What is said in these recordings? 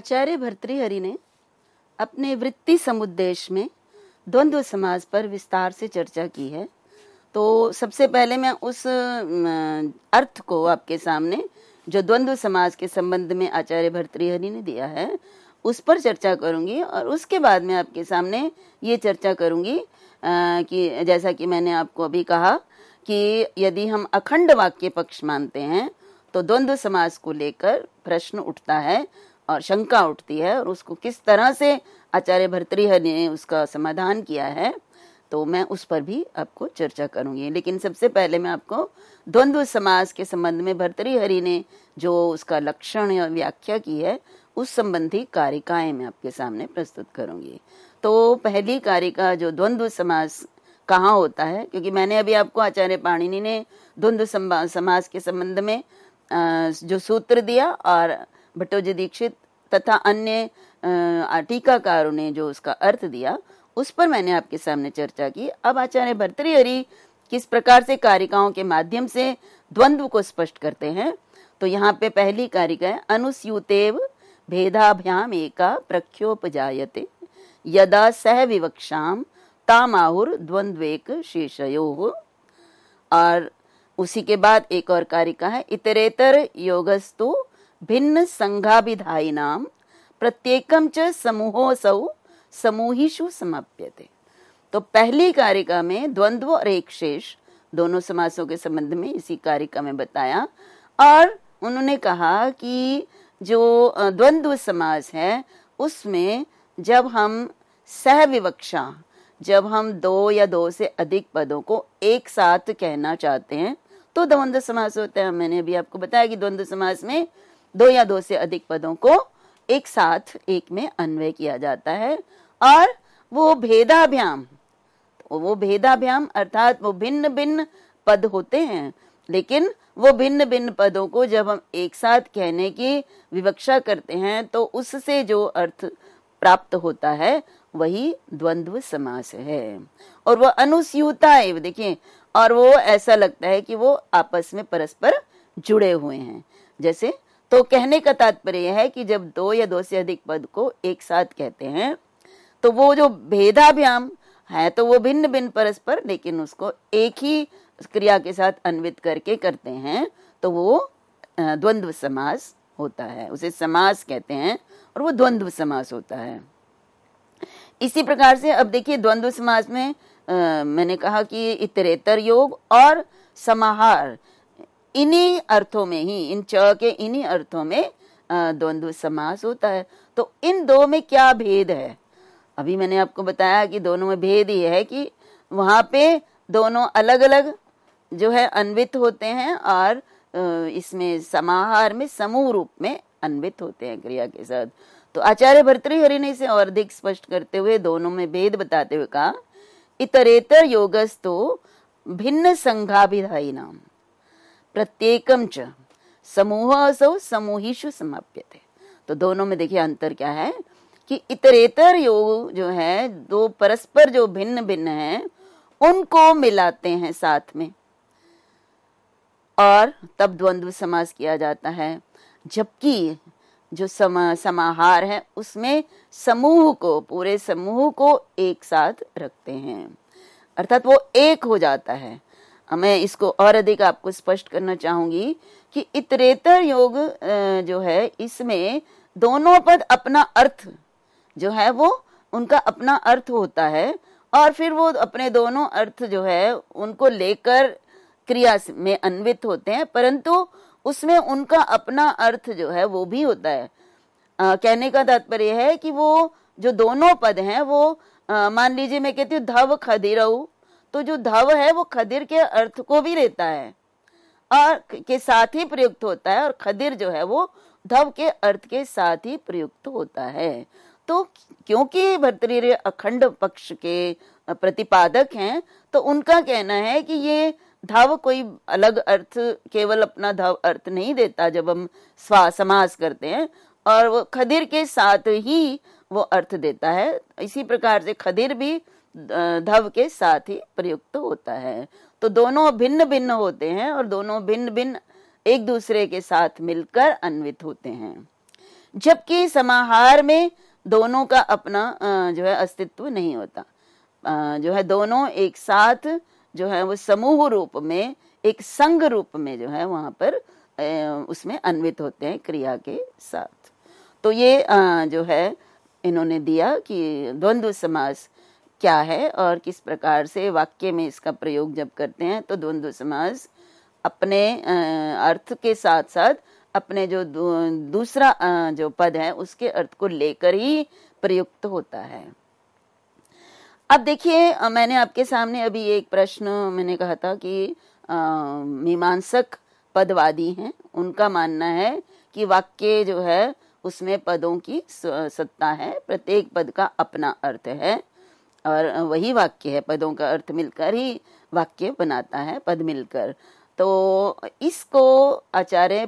आचार्य भर्तृहरि ने अपने वृत्ति समुद्देश में द्वंद्व समाज पर विस्तार से चर्चा की है तो सबसे पहले मैं उस अर्थ को आपके सामने जो द्वंद्व समाज के संबंध में आचार्य भर्तृहरि ने दिया है उस पर चर्चा करूंगी और उसके बाद में आपके सामने ये चर्चा करूंगी कि जैसा कि मैंने आपको अभी कहा कि यदि हम अखंड वाक्य पक्ष मानते हैं तो द्वंद्व समाज को लेकर प्रश्न उठता है और शंका उठती है और उसको किस तरह से आचार्य भर्तृहर ने उसका समाधान किया है तो मैं उस पर भी आपको चर्चा करूंगी लेकिन सबसे पहले मैं आपको द्वंद्व समास के संबंध में भर्तृहरि ने जो उसका लक्षण या व्याख्या की है उस संबंधी कारिकाएं मैं आपके सामने प्रस्तुत करूंगी तो पहली कारिका जो द्वंद्व समास कहाँ होता है क्योंकि मैंने अभी आपको आचार्य पाणिनि ने द्वंद्व समास के संबंध में जो सूत्र दिया और भट्टोजी दीक्षित तथा अन्य टीकाकारों ने जो उसका अर्थ दिया उस पर मैंने आपके सामने चर्चा की अब आचार्य हरी किस प्रकार से कारिकाओं के माध्यम से द्वंद्व को स्पष्ट करते हैं तो यहाँ पे पहली कारिका है अनुस्यूतेव भेदाभ्याम एका प्रख्योपजायते यदा सह विवक्षाम तामाहुर द्वंद्वेक शेषयो और उसी के बाद एक और कारिका है इतरेतर योगस्तु भिन्न संघाभिधायिनां प्रत्येकम च समूहोसौ समूहिशु समाप्यते तो पहली कारिका में द्वंद्व और एक शेष दोनों समासों के संबंध में इसी कारिका में बताया और उन्होंने कहा कि जो द्वंद्व समास है उसमें जब हम सह विवक्षा जब हम दो या दो से अधिक पदों को एक साथ कहना चाहते हैं तो द्वंद्व समास होता है मैंने अभी आपको बताया कि द्वंद्व समास में दो या दो से अधिक पदों को एक साथ एक में अन्वय किया जाता है और वो भेदाभ्याम तो वो भेदाभ्याम अर्थात वो भिन्न भिन्न पद होते हैं लेकिन वो भिन्न भिन्न पदों को जब हम एक साथ कहने की विवक्षा करते हैं तो उससे जो अर्थ प्राप्त होता है वही द्वंद्व समास है और वह अनुस्यूता है देखिए और वो ऐसा लगता है कि वो आपस में परस्पर जुड़े हुए हैं जैसे तो कहने का तात्पर्य है कि जब दो या दो से अधिक पद को एक साथ कहते हैं तो वो जो भेदाभ्याम है तो वो भिन्न भिन्न परस्पर लेकिन उसको एक ही क्रिया के साथ अन्वित करके करते हैं तो वो द्वंद्व समास होता है उसे समास कहते हैं और वो द्वंद्व समास होता है इसी प्रकार से अब देखिए द्वंद्व समास में आ, मैंने कहा कि इतरेतर योग और समाहार इन्हीं अर्थों में ही इन च के इन्हीं अर्थों में द्वंद्व समास होता है तो इन दो में क्या भेद है अभी मैंने आपको बताया कि दोनों में भेद ये है कि वहां पे दोनों अलग अलग जो है अन्वित होते हैं और इसमें समाहार में समूह रूप में अन्वित होते हैं क्रिया के साथ तो आचार्य भर्तृहरि ने इसे और अधिक स्पष्ट करते हुए दोनों में भेद बताते हुए कहा इतरेतर योगस्तो भिन्न संघाभिधाई नाम प्रत्येकम समूह असौ समूहिशु समाप्यते तो दोनों में देखिए अंतर क्या है कि इतरेतर योग जो है दो परस्पर जो भिन्न भिन्न है उनको मिलाते हैं साथ में और तब द्वंद्व समास किया जाता है जबकि जो समा समाहार है उसमें समूह को पूरे समूह को एक साथ रखते हैं अर्थात वो एक हो जाता है मैं इसको और अधिक आपको स्पष्ट करना चाहूंगी कि इतरेतर योग जो है इसमें दोनों पद अपना अर्थ जो है वो उनका अपना अर्थ होता है और फिर वो अपने दोनों अर्थ जो है उनको लेकर क्रिया में अन्वित होते हैं परंतु उसमें उनका अपना अर्थ जो है वो भी होता है आ, कहने का तात्पर्य है कि वो जो दोनों पद हैं वो मान लीजिए मैं कहती हूँ धव खदिरऊ तो जो धव है वो खदिर के अर्थ को भी लेता है और के साथ ही प्रयुक्त होता है और खदिर जो है वो धव के अर्थ के साथ ही प्रयुक्त होता है तो क्योंकि भर्तरी अखंड पक्ष के प्रतिपादक हैं तो उनका कहना है कि ये धव कोई अलग अर्थ केवल अपना धव अर्थ नहीं देता जब हम स्वा समास करते हैं और वो खदिर के साथ ही वो अर्थ देता है इसी प्रकार से खदिर भी धव के साथ ही प्रयुक्त होता है तो दोनों भिन्न भिन्न होते हैं और दोनों भिन्न भिन्न एक दूसरे के साथ मिलकर अन्वित होते हैं जबकि समाहार में दोनों का अपना जो है अस्तित्व नहीं होता जो है दोनों एक साथ जो है वो समूह रूप में एक संग रूप में जो है वहां पर उसमें अन्वित होते हैं क्रिया के साथ तो ये जो है इन्होंने दिया कि द्वंद्व समास क्या है और किस प्रकार से वाक्य में इसका प्रयोग जब करते हैं तो द्वंद्व समास अपने अर्थ के साथ साथ अपने जो दूसरा जो पद है उसके अर्थ को लेकर ही प्रयुक्त होता है अब देखिए मैंने आपके सामने अभी एक प्रश्न मैंने कहा था कि मीमांसक पदवादी हैं उनका मानना है कि वाक्य जो है उसमें पदों की सत्ता है प्रत्येक पद का अपना अर्थ है और वही वाक्य है पदों का अर्थ मिलकर ही वाक्य बनाता है पद मिलकर तो इसको आचार्य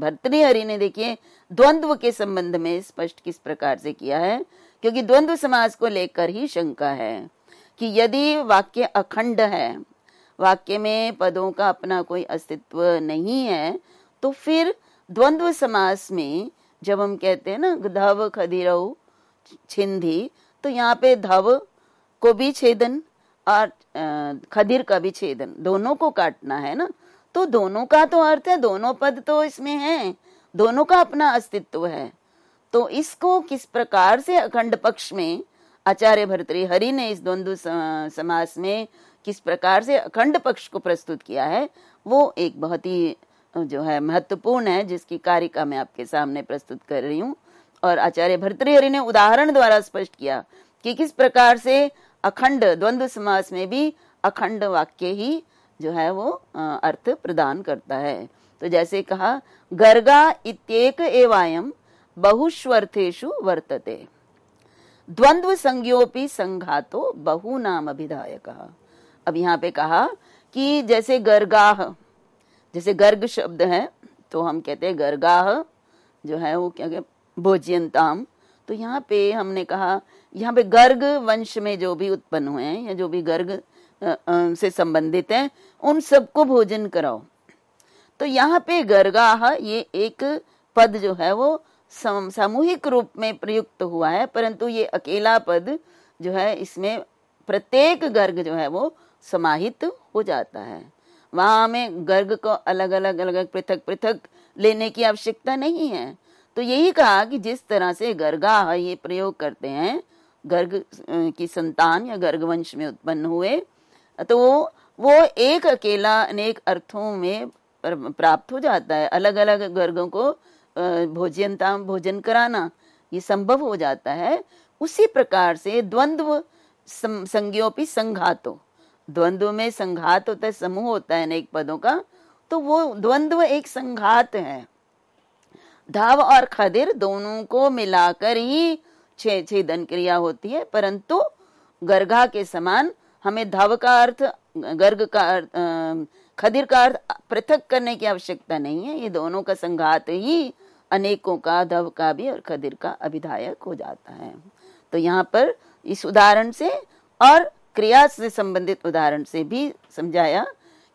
भरतहरि ने देखिए द्वंद्व के संबंध में स्पष्ट किस प्रकार से किया है क्योंकि द्वंद्व समाज को लेकर ही शंका है कि यदि वाक्य अखंड है वाक्य में पदों का अपना कोई अस्तित्व नहीं है तो फिर द्वंद्व समास में जब हम कहते हैं ना धव खदिरव छिंदी तो यहाँ पे धव को भी छेदन और खदीर का भी छेदन दोनों को काटना है ना तो दोनों का तो अर्थ है दोनों पद तो इसमें है दोनों का अपना अस्तित्व है तो इसको किस प्रकार से अखंड पक्ष में आचार्य भरतृहरि ने इस द्वंद्व समास में किस प्रकार से अखंड पक्ष को प्रस्तुत किया है वो एक बहुत ही जो है महत्वपूर्ण है जिसकी कारिका मैं आपके सामने प्रस्तुत कर रही हूँ और आचार्य भरतृहरि ने उदाहरण द्वारा स्पष्ट किया कि किस प्रकार से अखंड द्वंद्व समास में भी अखंड वाक्य ही जो है वो अर्थ प्रदान करता है तो जैसे कहा गर्गा इत्येक एवायम बहुस्वर्थेशु वर्तते द्वंद्व संज्ञोपि संघातो बहु नाम अभिधायक अब यहाँ पे कहा कि जैसे गर्गाह जैसे गर्ग शब्द है तो हम कहते हैं गर्गाह जो है वो क्या भोज्यंताम तो यहाँ पे हमने कहा यहाँ पे गर्ग वंश में जो भी उत्पन्न हुए हैं या जो भी गर्ग से संबंधित हैं उन सबको भोजन कराओ तो यहाँ पे गर्गाह ये एक पद जो है वो सामूहिक रूप में प्रयुक्त हुआ है परंतु ये अकेला पद जो है इसमें प्रत्येक गर्ग जो है वो समाहित हो जाता है वहां हमें गर्ग को अलग अलग अलग पृथक पृथक लेने की आवश्यकता नहीं है तो यही कहा कि जिस तरह से गर्गा ये प्रयोग करते हैं गर्ग की संतान या गर्गवंश में उत्पन्न हुए तो वो एक अकेला अनेक अर्थों में प्राप्त हो जाता है अलग अलग गर्गों को भोजनता भोजन कराना ये संभव हो जाता है उसी प्रकार से द्वंद्व संज्ञोपी संघातो द्वंद्व में संघात होता है समूह होता है अनेक पदों का तो वो द्वंद्व एक संघात है धव और खदिर दोनों को मिलाकर ही छे छेदन क्रिया होती है परंतु गर्गा के समान हमें धव का अर्थ गर्ग का अर्थ खदिर का अर्थ पृथक करने की आवश्यकता नहीं है ये दोनों का संघात ही अनेकों का धव का भी और खदिर का अभिधायक हो जाता है तो यहाँ पर इस उदाहरण से और क्रिया से संबंधित उदाहरण से भी समझाया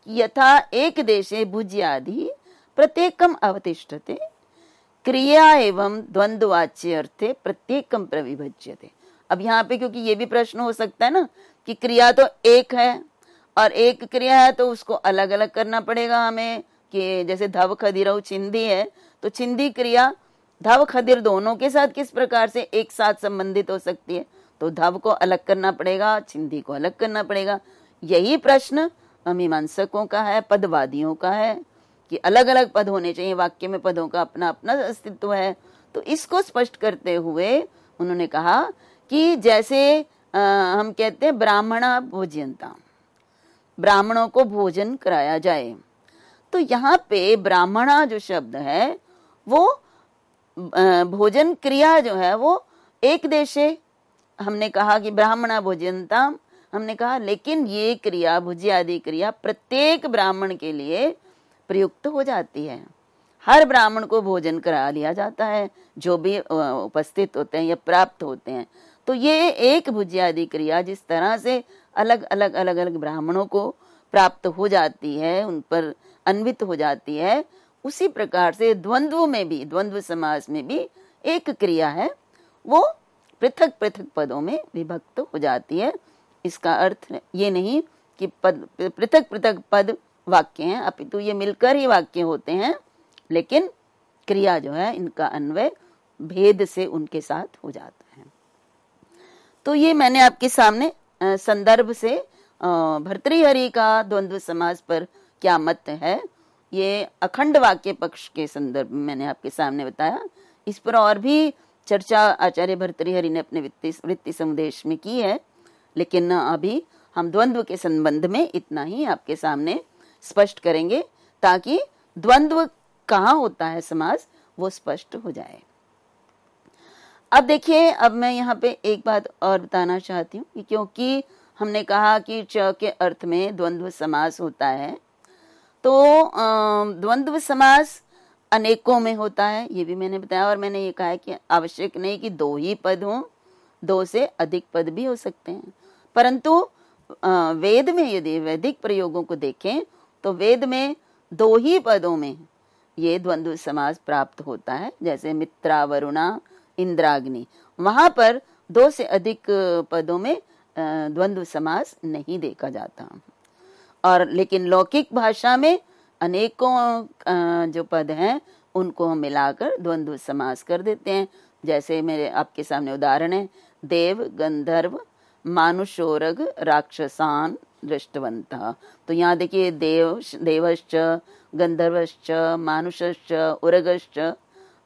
कि यथा एक देशे भुज्यादि प्रत्येकम अवतिष्ठते क्रिया एवं द्वंद्वाच्य अर्थे प्रत्येकम प्रविभज्य थे अब यहाँ पे क्योंकि ये भी प्रश्न हो सकता है ना कि क्रिया तो एक है और एक क्रिया है तो उसको अलग अलग करना पड़ेगा हमें कि जैसे धव खदिर छिंदी है तो चिंदी क्रिया धव खदिर दोनों के साथ किस प्रकार से एक साथ संबंधित हो सकती है तो धव को अलग करना पड़ेगा चिंदी को अलग करना पड़ेगा यही प्रश्न मीमांसकों का है पदवादियों का है कि अलग अलग पद होने चाहिए वाक्य में पदों का अपना अपना अस्तित्व है तो इसको स्पष्ट करते हुए उन्होंने कहा कि जैसे आ, हम कहते हैं ब्राह्मण भोजनता ब्राह्मणों को भोजन कराया जाए तो यहाँ पे ब्राह्मणा जो शब्द है वो भोजन क्रिया जो है वो एक देशे हमने कहा कि ब्राह्मणा भोजनता हमने कहा लेकिन ये क्रिया भुजी आदि क्रिया प्रत्येक ब्राह्मण के लिए प्रयुक्त हो जाती है हर ब्राह्मण को भोजन करा लिया जाता है जो भी उपस्थित होते हैं या प्राप्त होते हैं तो ये एक भुजियादि क्रिया जिस तरह से अलग अलग अलग अलग ब्राह्मणों को प्राप्त हो जाती है उन पर अन्वित हो जाती है उसी प्रकार से द्वंद्व में भी द्वंद्व समास में भी एक क्रिया है वो पृथक पृथक पदों में विभक्त हो जाती है इसका अर्थ ये नहीं कि पद पृथक पृथक पद वाक्य हैं अपितु ये मिलकर ही वाक्य होते हैं लेकिन क्रिया जो है इनका अन्वय भेद से उनके साथ हो जाता है तो ये मैंने आपके सामने संदर्भ से भर्तृहरि का द्वंद्व समाज पर क्या मत है ये अखंड वाक्य पक्ष के संदर्भ में मैंने आपके सामने बताया इस पर और भी चर्चा आचार्य भर्तृहरि ने अपने वृत्ति समुदेश में की है लेकिन अभी हम द्वंद्व के संबंध में इतना ही आपके सामने स्पष्ट करेंगे ताकि द्वंद्व कहाँ होता है समाज वो स्पष्ट हो जाए अब देखिए अब मैं यहाँ पे एक बात और बताना चाहती हूँ क्योंकि हमने कहा कि च के अर्थ में द्वंद्व समास होता है तो द्वंद्व समास अनेकों में होता है ये भी मैंने बताया और मैंने ये कहा है कि आवश्यक नहीं कि दो ही पद हों दो से अधिक पद भी हो सकते हैं परंतु वेद में यदि वैदिक प्रयोगों को देखें तो वेद में दो ही पदों में ये द्वंद्व समास प्राप्त होता है जैसे मित्रा वरुणा इंद्राग्नि वहां पर दो से अधिक पदों में द्वंद्व समास नहीं देखा जाता और लेकिन लौकिक भाषा में अनेकों जो पद हैं उनको हम मिलाकर द्वंद्व समास कर देते हैं जैसे मेरे आपके सामने उदाहरण है देव गंधर्व मानुषोरग राक्षसान दृष्टवंत तो यहाँ देखिए देव देवश्च गंधर्वश्च मानुष्च उरगश्च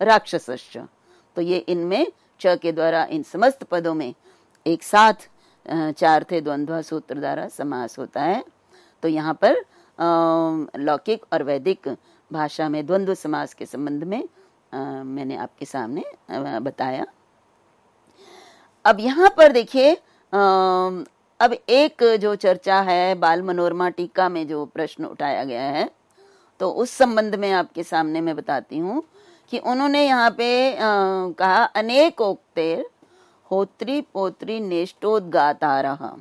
राक्षस तो ये इनमें च के द्वारा इन समस्त पदों में एक साथ चार थे द्वंद्व सूत्र द्वारा समास होता है तो यहाँ पर लौकिक और वैदिक भाषा में द्वंद्व समास के संबंध में आ, मैंने आपके सामने बताया अब यहाँ पर देखिए अब एक जो चर्चा है बाल मनोरमा टीका में जो प्रश्न उठाया गया है तो उस संबंध में आपके सामने मैं बताती हूँ कि उन्होंने यहाँ पे आ, कहा अनेक ओक्तेर होत्री पोत्री रहा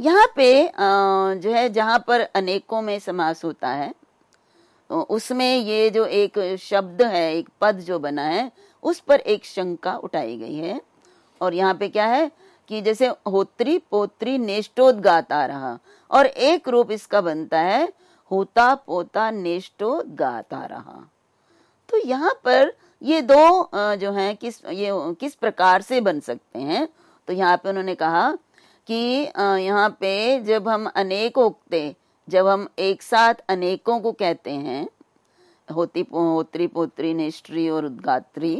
यहाँ पे आ, जो है जहाँ पर अनेकों में समास होता है तो उसमें ये जो एक शब्द है एक पद जो बना है उस पर एक शंका उठाई गई है और यहाँ पे क्या है की जैसे होत्री पोत्री नेष्टोद आ रहा और एक रूप इसका बनता है होता पोता नेष्टोदगात आ रहा तो यहाँ पर ये दो जो है किस ये किस प्रकार से बन सकते हैं तो यहाँ पे उन्होंने कहा कि यहाँ पे जब हम अनेक उगते जब हम एक साथ अनेकों को कहते हैं होती होत्री पोत्री नेष्ट्री और उद्गात्री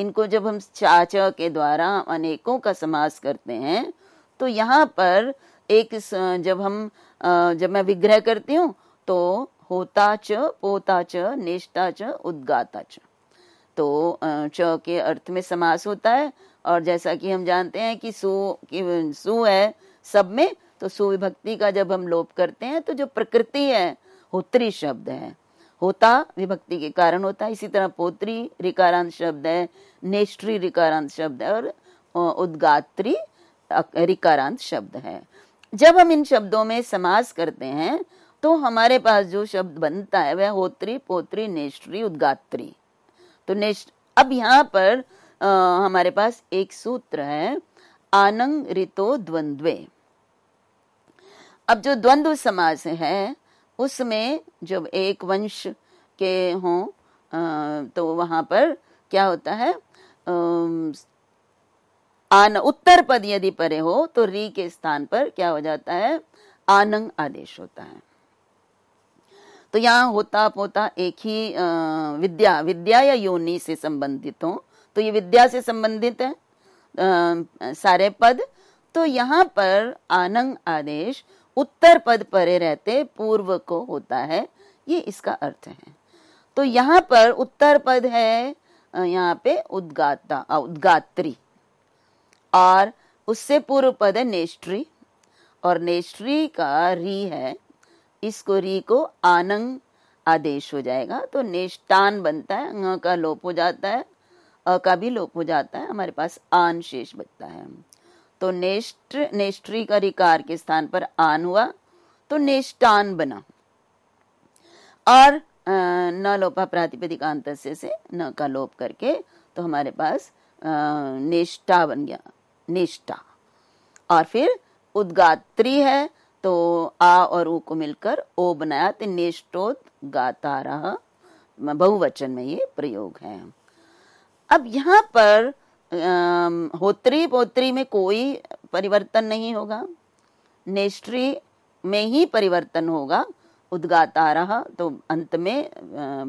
इनको जब हम चाच के द्वारा अनेकों का समास करते हैं तो यहाँ पर एक जब हम जब मैं विग्रह करती हूँ तो होता च पोता च नेता च उद्गाता च तो च के अर्थ में समास होता है और जैसा कि हम जानते हैं कि सु कि सु है सब में तो सुविभक्ति का जब हम लोप करते हैं तो जो प्रकृति है होत्री शब्द है होता विभक्ति के कारण होता है इसी तरह पोत्री रिकारांत शब्द है नेष्ट्री रिकारांत शब्द है और उद्गात्री रिकारांत शब्द है जब हम इन शब्दों में समास करते हैं तो हमारे पास जो शब्द बनता है वह होत्री पोत्री नेष्ट्री उद्गात्री तो नेष्ट अब यहाँ पर आ, हमारे पास एक सूत्र है आनंग रितो द्वंद्वे अब जो द्वंद्व समास है उसमें जब एक वंश के हों तो वहां पर क्या होता है आन उत्तर पद यदि परे हो तो री के स्थान पर क्या हो जाता है आनंग आदेश होता है तो यहाँ होता पोता एक ही आ, विद्या विद्या या योनि से संबंधित हो तो ये विद्या से संबंधित है आ, सारे पद तो यहाँ पर आनंग आदेश उत्तर पद परे रहते पूर्व को होता है ये इसका अर्थ है तो यहाँ पर उत्तर पद है यहाँ पे उद्गाता उद्गात्री और उससे पूर्व पद है नेष्ट्री और नेष्ट्री का री है इसको री को आनंग आदेश हो जाएगा तो नेष्टान बनता है अ का लोप हो जाता है अ का भी लोप हो जाता है हमारे पास आन शेष बचता है तो नेष्ट नेष्ट्री का रिकार के स्थान पर आन हुआ तो नेष्टान बना और न लोपा प्रातिपदिक से न का लोप करके तो हमारे पास नेष्टा बन गया नेष्टा और फिर उद्गात्री है तो आ और ऊ को मिलकर ओ बनाया तो नेष्टोत गाता रहा बहुवचन में ये प्रयोग है अब यहाँ पर होत्री पोत्री में कोई परिवर्तन नहीं होगा नेष्ट्री में ही परिवर्तन होगा रहा तो अंत में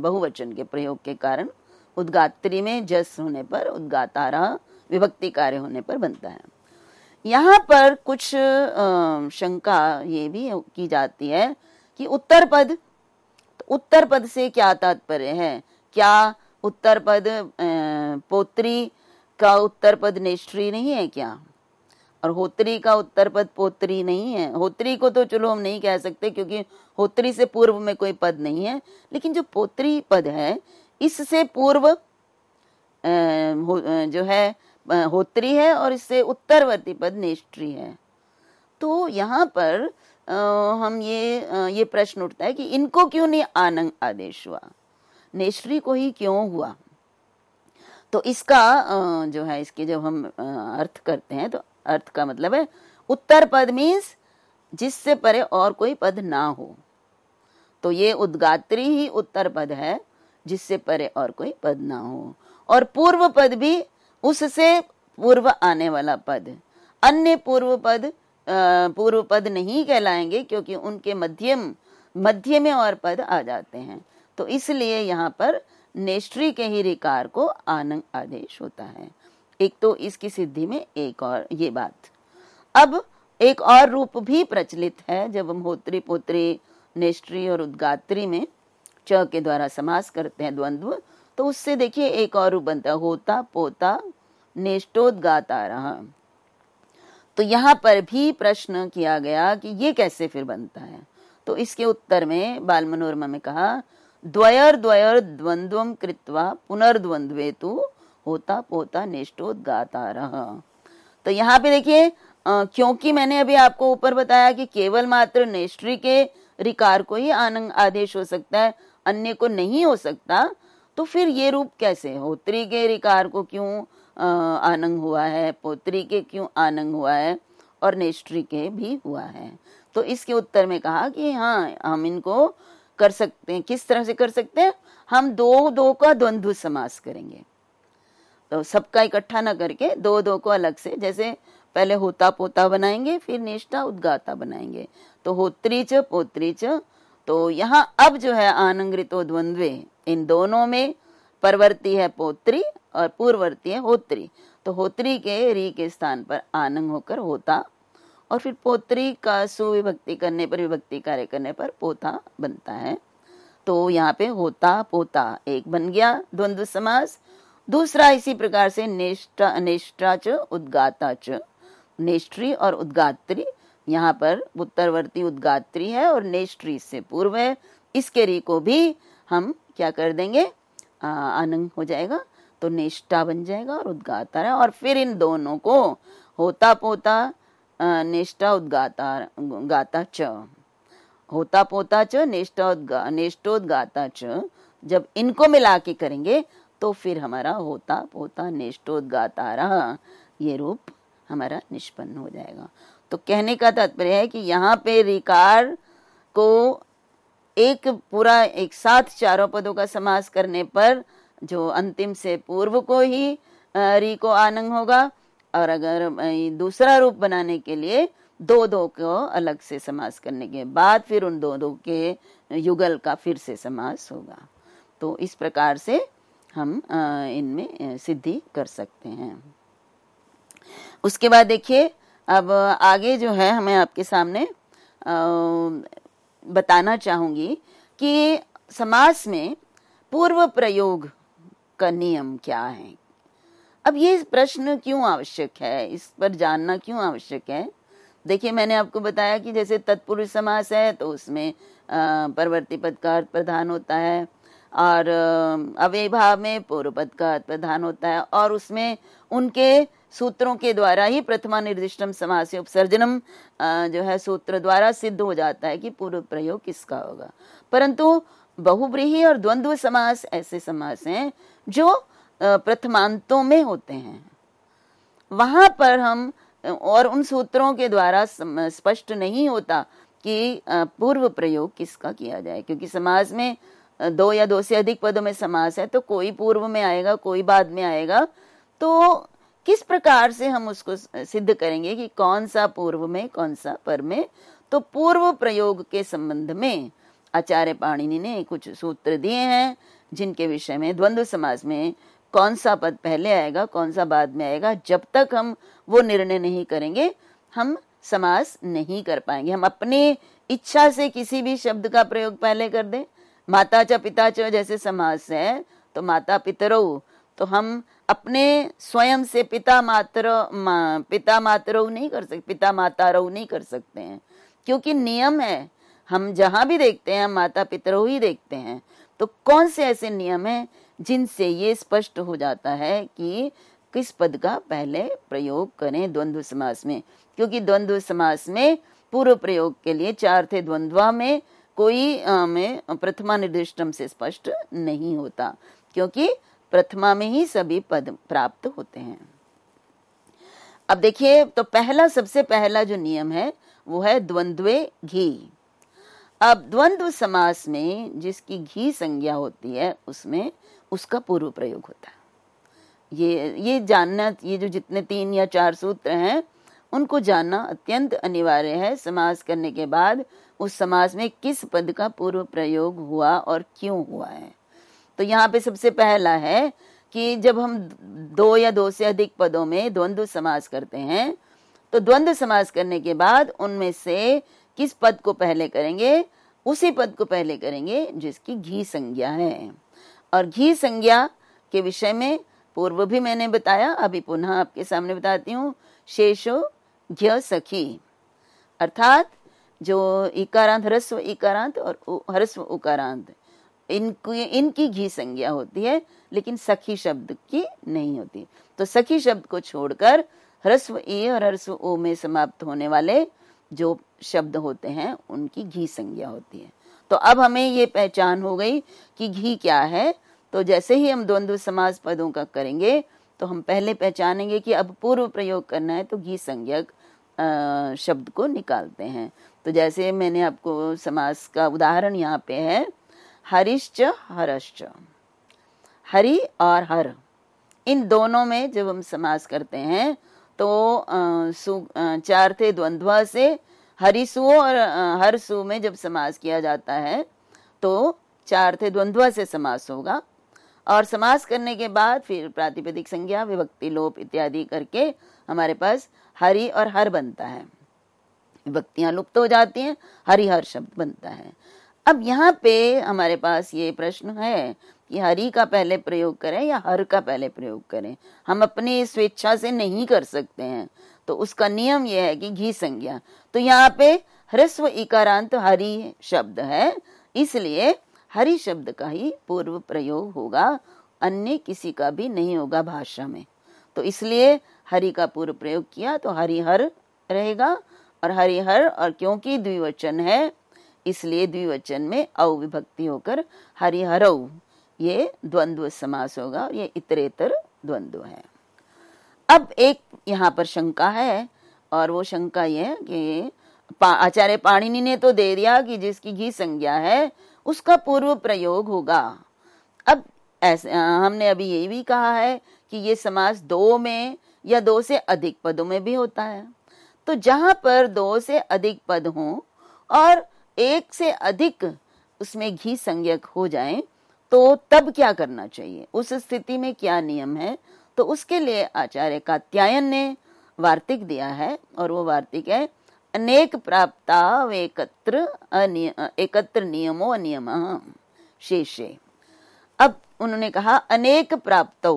बहुवचन के प्रयोग के कारण उद्गात्री में जस होने पर रहा विभक्ति कार्य होने पर बनता है यहाँ पर कुछ शंका ये भी की जाती है कि उत्तर पद तो उत्तर पद से क्या तात्पर्य है क्या उत्तर पद पोत्री का उत्तर पद निष्ठी नहीं है क्या और होत्री का उत्तर पद पोत्री नहीं है होत्री को तो चलो हम नहीं कह सकते क्योंकि होत्री से पूर्व में कोई पद नहीं है लेकिन जो पोत्री पद है इससे पूर्व जो है होत्री है और इससे उत्तरवर्ती पद नेष्ट्री है तो यहाँ पर हम ये ये प्रश्न उठता है कि इनको क्यों नहीं आनंग आदेश हुआ नेश्री को ही क्यों हुआ तो इसका जो है इसके जब हम अर्थ करते हैं तो अर्थ का मतलब है उत्तर पद मीन्स जिससे परे और कोई पद ना हो तो ये उद्गात्री ही उत्तर पद है जिससे परे और कोई पद ना हो और पूर्व पद भी उससे पूर्व आने वाला पद अन्य पूर्व पद पूर्व पद नहीं कहलाएंगे क्योंकि उनके मध्यम मध्य में और पद आ जाते हैं तो इसलिए यहाँ पर नेष्ट्री के ही रिकार को आनंग आदेश होता है एक तो इसकी सिद्धि में एक और ये बात अब एक और रूप भी प्रचलित है जब हम होत्री पोत्री नेष्ट्री और उद्गात्री में च के द्वारा समास करते हैं द्वंद्व तो उससे देखिए एक और रूप बनता होता पोता नेष्टोदगाता रहा तो यहाँ पर भी प्रश्न किया गया कि ये कैसे फिर बनता है तो इसके उत्तर में बाल मनोरमा में कहा द्वयर्द्वयर्द्वन्द्वं कृत्वा पुनर्द्वंद्वे तो होता पोता रह तो यहाँ पे देखिए क्योंकि मैंने अभी आपको ऊपर बताया कि केवल मात्र नेष्ट्री के रिकार को ही आनंद आदेश हो सकता है अन्य को नहीं हो सकता तो फिर ये रूप कैसे होत्री के रिकार को क्यों आनंग हुआ है पोत्री के क्यों आनंग हुआ है और नेष्ट्री के भी हुआ है तो इसके उत्तर में कहा कि हाँ हम इनको कर सकते हैं किस तरह से कर सकते हैं हम दो दो का द्वंद्व समास करेंगे तो सबका इकट्ठा ना करके दो दो को अलग से जैसे पहले होता पोता बनाएंगे फिर निष्ठा उद्गाता बनाएंगे तो होत्री च पोत्री च तो यहाँ अब जो है आनंग्रितो द्वंद्वे इन दोनों में परवर्ती है पोत्री और पूर्ववर्ती है होत्री तो होत्री के री के स्थान पर आनंग होकर होता और फिर पोत्री का सुविभक्ति करने पर विभक्ति कार्य करने पर पोता बनता है तो यहाँ पे होता पोता एक बन गया द्वंद्व समास दूसरा इसी प्रकार से नेष्टा उद्गाता च नेष्ट्री और उद्गात्री यहाँ पर उत्तरवर्ती उद्गात्री है और नेष्ट्री से पूर्व है इसके री को भी हम क्या कर देंगे आनंद हो जाएगा तो नेष्टा बन जाएगा और उद्गाता है और फिर इन दोनों को होता पोता निष्ठा उद्गाता गाता च होता पोता च निष्ठा उद्गा निष्ठोदगाता च जब इनको मिला के करेंगे तो फिर हमारा होता पोता नेष्टोदगातारा ये रूप हमारा निष्पन्न हो जाएगा तो कहने का तात्पर्य है कि यहाँ पे रिकार को एक पूरा एक साथ चारों पदों का समास करने पर जो अंतिम से पूर्व को ही री को आनंद होगा और अगर दूसरा रूप बनाने के लिए दो दो को अलग से समास करने के बाद फिर उन दो दो के युगल का फिर से समास होगा तो इस प्रकार से हम इनमें सिद्धि कर सकते हैं उसके बाद देखिए अब आगे जो है हमें आपके सामने बताना चाहूंगी कि समास में पूर्व प्रयोग का नियम क्या है अब ये प्रश्न क्यों आवश्यक है इस पर जानना क्यों आवश्यक है देखिए मैंने आपको बताया कि जैसे तत्पुरुष समास है तो उसमें परवर्ती पद का अर्थ प्रधान होता है और अव्यभाव में पूर्व पद का अर्थ प्रधान होता है और उसमें उनके सूत्रों के द्वारा ही प्रथमा निर्दिष्टम समास उपसर्जनम जो है सूत्र द्वारा सिद्ध हो जाता है कि पूर्व प्रयोग किसका होगा परंतु बहुब्रीही और द्वंद्व समास ऐसे समास हैं जो प्रथमांतों में होते हैं वहां पर हम और उन सूत्रों के द्वारा स्पष्ट नहीं होता कि पूर्व प्रयोग किसका किया जाए क्योंकि समाज में दो या दो से अधिक पदों में समास है तो कोई पूर्व में आएगा कोई बाद में आएगा तो किस प्रकार से हम उसको सिद्ध करेंगे कि कौन सा पूर्व में कौन सा पर में तो पूर्व प्रयोग के संबंध में आचार्य पाणिनि ने कुछ सूत्र दिए हैं जिनके विषय में द्वंद्व समाज में कौन सा पद पहले आएगा कौन सा बाद में आएगा जब तक हम वो निर्णय नहीं करेंगे हम समास नहीं कर पाएंगे हम अपनी इच्छा से किसी भी शब्द का प्रयोग पहले कर दें माता च पिता च जैसे समास है तो माता पितरो तो हम अपने स्वयं से पिता मातर मा, पिता मातरो नहीं कर सकते पिता माता रो नहीं कर सकते हैं क्योंकि नियम है हम जहां भी देखते हैं हम माता पितरो ही देखते हैं तो कौन से ऐसे नियम हैं जिनसे ये स्पष्ट हो जाता है कि किस पद का पहले प्रयोग करें द्वंद्व समास में क्योंकि द्वंद्व समास में पूर्व प्रयोग के लिए चार थे द्वंद्वा में कोई में प्रथमा निर्दिष्टम से स्पष्ट नहीं होता क्योंकि प्रथमा में ही सभी पद प्राप्त होते हैं अब देखिए तो पहला सबसे पहला जो नियम है वो है द्वंद्वे घी अब द्वंद्व समास में जिसकी घी संज्ञा होती है उसमें उसका पूर्व प्रयोग होता है ये ये जानना ये जो जितने तीन या चार सूत्र हैं उनको जानना अत्यंत अनिवार्य है समास करने के बाद उस समास में किस पद का पूर्व प्रयोग हुआ और क्यों हुआ है तो यहाँ पे सबसे पहला है कि जब हम दो या दो से अधिक पदों में द्वंद्व समास करते हैं तो द्वंद्व समास करने के बाद उनमें से किस पद को पहले करेंगे उसी पद को पहले करेंगे जिसकी घी संज्ञा है और घी संज्ञा के विषय में पूर्व भी मैंने बताया अभी पुनः आपके सामने बताती हूँ शेषो घ्य सखी अर्थात जो इकारांत ह्रस्व इकारांत और ह्रस्व उकारांत इनकी इनकी घी संज्ञा होती है लेकिन सखी शब्द की नहीं होती तो सखी शब्द को छोड़कर ह्रस्व ए और ह्रस्व ओ में समाप्त होने वाले जो शब्द होते हैं उनकी घी संज्ञा होती है तो अब हमें ये पहचान हो गई कि घी क्या है तो जैसे ही हम द्वंद्व समाज पदों का करेंगे तो हम पहले पहचानेंगे कि अब पूर्व प्रयोग करना है तो घी संज्ञक शब्द को निकालते हैं तो जैसे मैंने आपको समास का उदाहरण यहाँ पे है हरिश्च हरश्च हरि और हर इन दोनों में जब हम समास करते हैं तो चार थे द्वंद्व से हरिसु और सु में जब समास किया जाता है तो चार थे द्वंद्व से समास होगा और समास करने के बाद फिर प्रातिपदिक संज्ञा विभक्ति लोप इत्यादि करके हमारे पास हरि और हर बनता है विभक्तियां लुप्त हो जाती हैं हर शब्द बनता है अब यहाँ पे हमारे पास ये प्रश्न है कि हरि का पहले प्रयोग करें या हर का पहले प्रयोग करें हम अपनी स्वेच्छा से नहीं कर सकते हैं तो उसका नियम यह है कि घी संज्ञा तो यहाँ पे ह्रस्व इकारांत हरि शब्द है इसलिए हरि शब्द का ही पूर्व प्रयोग होगा अन्य किसी का भी नहीं होगा भाषा में तो इसलिए हरि का पूर्व प्रयोग किया तो हरिहर रहेगा और हरिहर और क्योंकि द्विवचन है इसलिए द्विवचन में अविभक्ति होकर हरिहरऊ ये द्वंद्व समास होगा ये इतरेतर द्वंद्व है अब एक यहाँ पर शंका है और वो शंका ये कि पा, आचार्य पाणिनि ने तो दे दिया कि जिसकी घी संज्ञा है उसका पूर्व प्रयोग होगा अब ऐसे हमने अभी ये भी कहा है कि ये समास दो में या दो से अधिक पदों में भी होता है तो जहां पर दो से अधिक पद हो और एक से अधिक उसमें घी संज्ञक हो जाए तो तब क्या करना चाहिए उस स्थिति में क्या नियम है तो उसके लिए आचार्य कात्यायन ने वार्तिक दिया है और वो वार्तिक है अनेक प्राप्ता एकत्र एकत्र नियमो अनियम शेषे अब उन्होंने कहा अनेक प्राप्त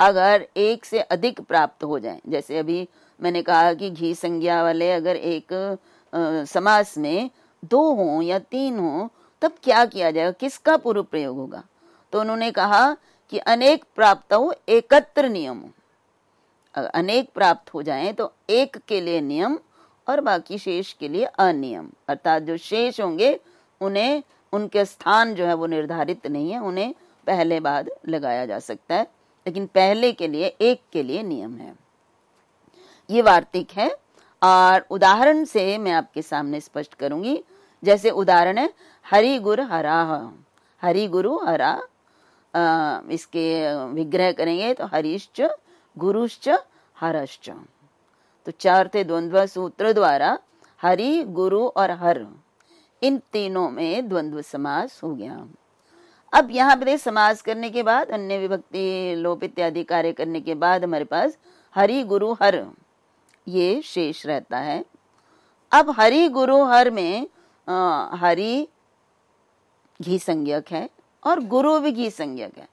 अगर एक से अधिक प्राप्त हो जाए जैसे अभी मैंने कहा कि घी संज्ञा वाले अगर एक समास में दो हों या तीन हो तब क्या किया जाएगा किसका पूर्व प्रयोग होगा तो उन्होंने कहा कि अनेक प्राप्त हो एकत्र नियम अगर अनेक प्राप्त हो जाए तो एक के लिए नियम और बाकी शेष के लिए अनियम अर्थात जो शेष होंगे उन्हें उनके स्थान जो है वो निर्धारित नहीं है उन्हें पहले बाद लगाया जा सकता है लेकिन पहले के लिए एक के लिए नियम है ये वार्तिक है और उदाहरण से मैं आपके सामने स्पष्ट करूंगी जैसे उदाहरण है हरि गुरु हरा हरि गुरु हरा इसके विग्रह करेंगे तो हरिश्च गुरुश्च हरश्च तो चार थे द्वंद्व सूत्र द्वारा हरि गुरु और हर इन तीनों में द्वंद्व समास हो गया अब यहाँ पे समास करने के बाद अन्य विभक्ति लोप इत्यादि कार्य करने के बाद हमारे पास हरि गुरु हर ये शेष रहता है अब हरि गुरु हर में हरि घी संज्ञक है और गुरुव की संज्ञक है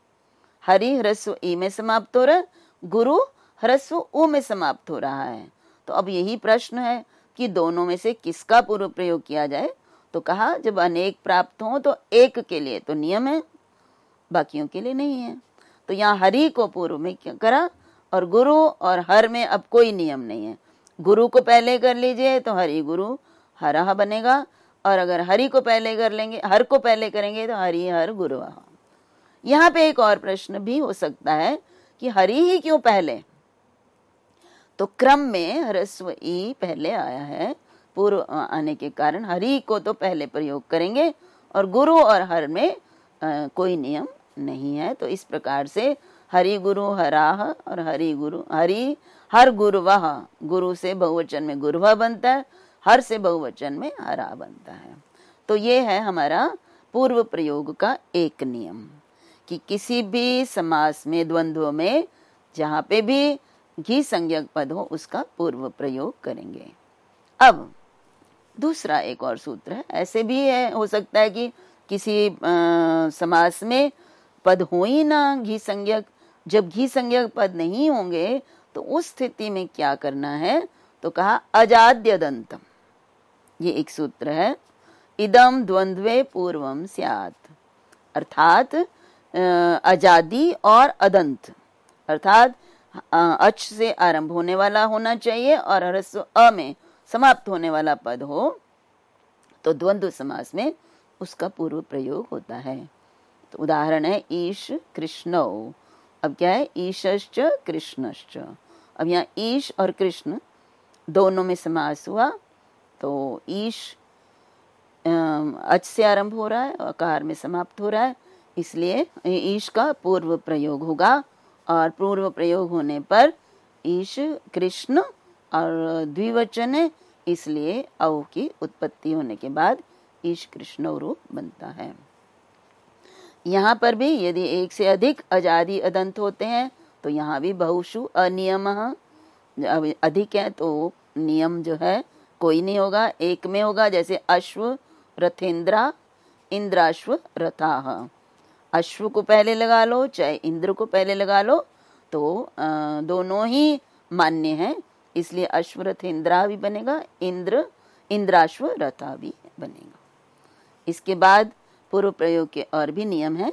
हरि ह्रस्व ई में समाप्त हो रहा है गुरु ह्रस्व उ में समाप्त हो रहा है तो अब यही प्रश्न है कि दोनों में से किसका पूर्व प्रयोग किया जाए तो कहा जब अनेक प्राप्त हो तो एक के लिए तो नियम है बाकियों के लिए नहीं है तो यहाँ हरि को पूर्व में करा और गुरु और हर में अब कोई नियम नहीं है गुरु को पहले कर लीजिए तो हरि गुरु हरा बनेगा और अगर हरि को पहले कर लेंगे हर को पहले करेंगे तो हरि हर गुरु यहाँ पे एक और प्रश्न भी हो सकता है कि हरि ही क्यों पहले तो क्रम में ह्रस्व ई पहले आया है पूर्व आने के कारण हरि को तो पहले प्रयोग करेंगे और गुरु और हर में आ, कोई नियम नहीं है तो इस प्रकार से हरि गुरु हराह और हरि गुरु हरि हर वह गुरु से बहुवचन में गुरुवा बनता है हर से बहुवचन में हरा बनता है तो ये है हमारा पूर्व प्रयोग का एक नियम कि किसी भी समास में द्वंद्व में जहाँ पे भी घी संज्ञक पद हो उसका पूर्व प्रयोग करेंगे अब दूसरा एक और सूत्र है ऐसे भी है हो सकता है कि किसी आ, समास में पद हो ही ना घी संज्ञक जब घी संज्ञक पद नहीं होंगे तो उस स्थिति में क्या करना है तो कहा अजाद्य दंतम ये एक सूत्र है इदम द्वंद्वे पूर्वम स्यात अर्थात आजादी और अदंत अर्थात अच से आरंभ होने वाला होना चाहिए और ह्रस्व अ में समाप्त होने वाला पद हो तो द्वंद्व समास में उसका पूर्व प्रयोग होता है तो उदाहरण है ईश कृष्ण अब क्या है ईशश्च कृष्णश्च अब यहाँ ईश और कृष्ण दोनों में समास हुआ तो ईश अच से आरंभ हो रहा है और कार में समाप्त हो रहा है इसलिए ईश का पूर्व प्रयोग होगा और पूर्व प्रयोग होने पर ईश कृष्ण और द्विवचन है इसलिए अव की उत्पत्ति होने के बाद ईश कृष्ण रूप बनता है यहाँ पर भी यदि एक से अधिक अजादी अदंत होते हैं तो यहाँ भी बहुशु अनियम अधिक है तो नियम जो है कोई नहीं होगा एक में होगा जैसे अश्व रथेंद्रा इंद्राश्व रथा अश्व को पहले लगा लो चाहे इंद्र को पहले लगा लो तो दोनों ही मान्य हैं इसलिए अश्व रथेंद्रा भी बनेगा इंद्र इंद्राश्व रथा भी बनेगा इसके बाद पूर्व प्रयोग के और भी नियम हैं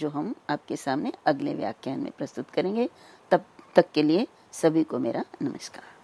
जो हम आपके सामने अगले व्याख्यान में प्रस्तुत करेंगे तब तक के लिए सभी को मेरा नमस्कार